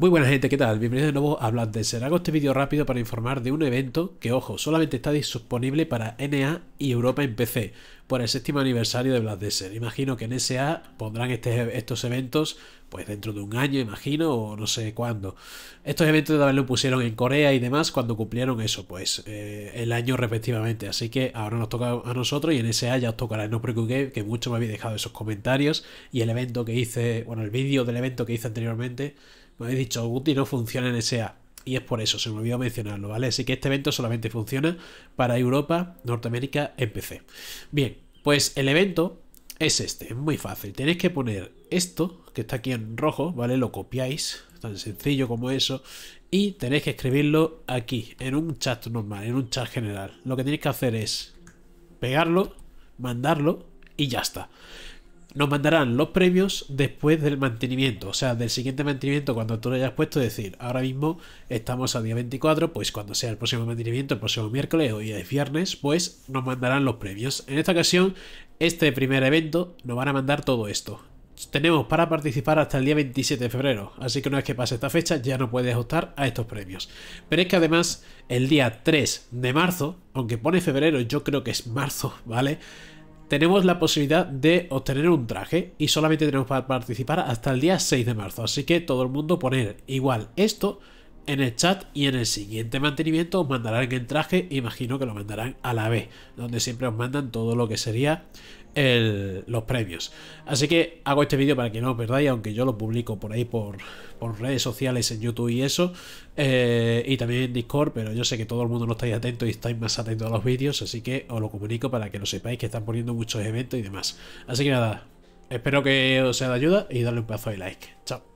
Muy buena gente, ¿qué tal? Bienvenidos de nuevo a ser Hago este vídeo rápido para informar de un evento que, ojo, solamente está disponible para NA y Europa en PC por el séptimo aniversario de Black Desert. Imagino que en SA pondrán este, estos eventos pues dentro de un año, imagino, o no sé cuándo. Estos eventos también lo pusieron en Corea y demás cuando cumplieron eso, pues eh, el año respectivamente. Así que ahora nos toca a nosotros y en SA ya os tocará. No os preocupéis que mucho me habéis dejado esos comentarios y el evento que hice, bueno, el vídeo del evento que hice anteriormente me he dicho, Guti no funciona en SA. Y es por eso, se me olvidó mencionarlo, ¿vale? Así que este evento solamente funciona para Europa, Norteamérica, en PC. Bien, pues el evento es este, es muy fácil. Tenéis que poner esto, que está aquí en rojo, ¿vale? Lo copiáis, tan sencillo como eso. Y tenéis que escribirlo aquí, en un chat normal, en un chat general. Lo que tenéis que hacer es pegarlo, mandarlo y ya está nos mandarán los premios después del mantenimiento, o sea, del siguiente mantenimiento cuando tú lo hayas puesto, es decir, ahora mismo estamos al día 24, pues cuando sea el próximo mantenimiento, el próximo miércoles o día de viernes, pues nos mandarán los premios. En esta ocasión, este primer evento nos van a mandar todo esto. Tenemos para participar hasta el día 27 de febrero, así que una vez que pase esta fecha ya no puedes optar a estos premios. Pero es que además el día 3 de marzo, aunque pone febrero, yo creo que es marzo, ¿vale? tenemos la posibilidad de obtener un traje y solamente tenemos para participar hasta el día 6 de marzo. Así que todo el mundo poner igual esto en el chat y en el siguiente mantenimiento os mandarán el traje, imagino que lo mandarán a la vez, donde siempre os mandan todo lo que sería los premios. Así que hago este vídeo para que no os perdáis, aunque yo lo publico por ahí por, redes sociales, en YouTube y eso, eh, y también en Discord, pero yo sé que todo el mundo no estáis atento y estáis más atentos a los vídeos, así que os lo comunico para que lo sepáis que están poniendo muchos eventos y demás. Así que nada, espero que os sea de ayuda y darle un pedazo de like. Chao.